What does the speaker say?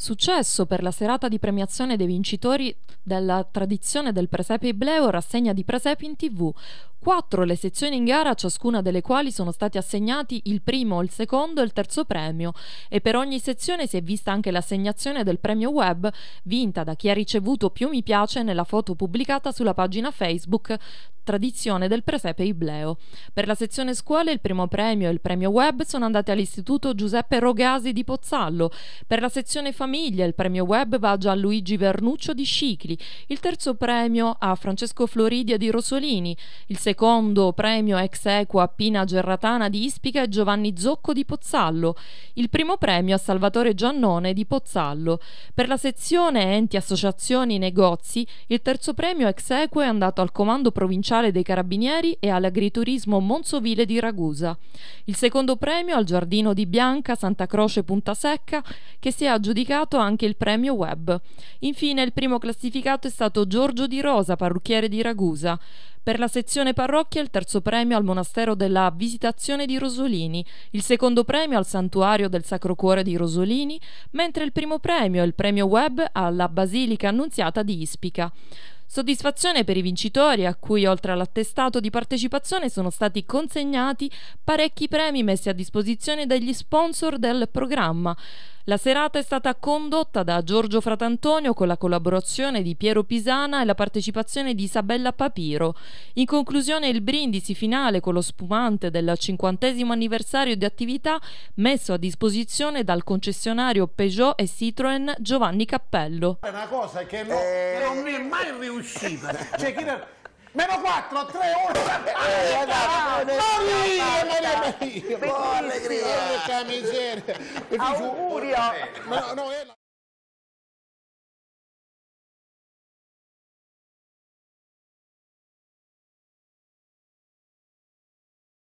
Successo per la serata di premiazione dei vincitori della tradizione del Presepe Ibleo rassegna di Presepi in TV. Quattro le sezioni in gara, ciascuna delle quali sono stati assegnati il primo, il secondo e il terzo premio e per ogni sezione si è vista anche l'assegnazione del premio web vinta da chi ha ricevuto più mi piace nella foto pubblicata sulla pagina Facebook tradizione del presepe Ibleo. Per la sezione scuole il primo premio e il premio web sono andati all'Istituto Giuseppe Rogasi di Pozzallo. Per la sezione famiglia famiglia, il premio web va a Gianluigi Vernuccio di Scicli, il terzo premio a Francesco Floridia di Rosolini, il secondo premio ex equo a Pina Gerratana di Ispica e Giovanni Zocco di Pozzallo, il primo premio a Salvatore Giannone di Pozzallo. Per la sezione enti, associazioni, negozi, il terzo premio ex equo è andato al Comando Provinciale dei Carabinieri e all'agriturismo Monsovile di Ragusa. Il secondo premio al Giardino di Bianca, Santa Croce Punta Secca, che si è aggiudicato assegnato anche il premio Webb. Infine il primo classificato è stato Giorgio di Rosa, parrucchiere di Ragusa. Per la sezione parrocchia il terzo premio al monastero della Visitazione di Rosolini, il secondo premio al santuario del Sacro Cuore di Rosolini, mentre il primo premio è il premio Webb alla Basilica Annunziata di Ispica. Soddisfazione per i vincitori a cui oltre all'attestato di partecipazione sono stati consegnati parecchi premi messi a disposizione dagli sponsor del programma. La serata è stata condotta da Giorgio Fratantonio con la collaborazione di Piero Pisana e la partecipazione di Isabella Papiro. In conclusione il brindisi finale con lo spumante del cinquantesimo anniversario di attività messo a disposizione dal concessionario Peugeot e Citroën Giovanni Cappello. È una cosa che non, eh... non è mai riuscita usciva. Cioè, chi era... Meno 4, 3, 1, eh, Maria, Maria, Maria, Maria, Maria, miseria. Augurio. No, no, è la...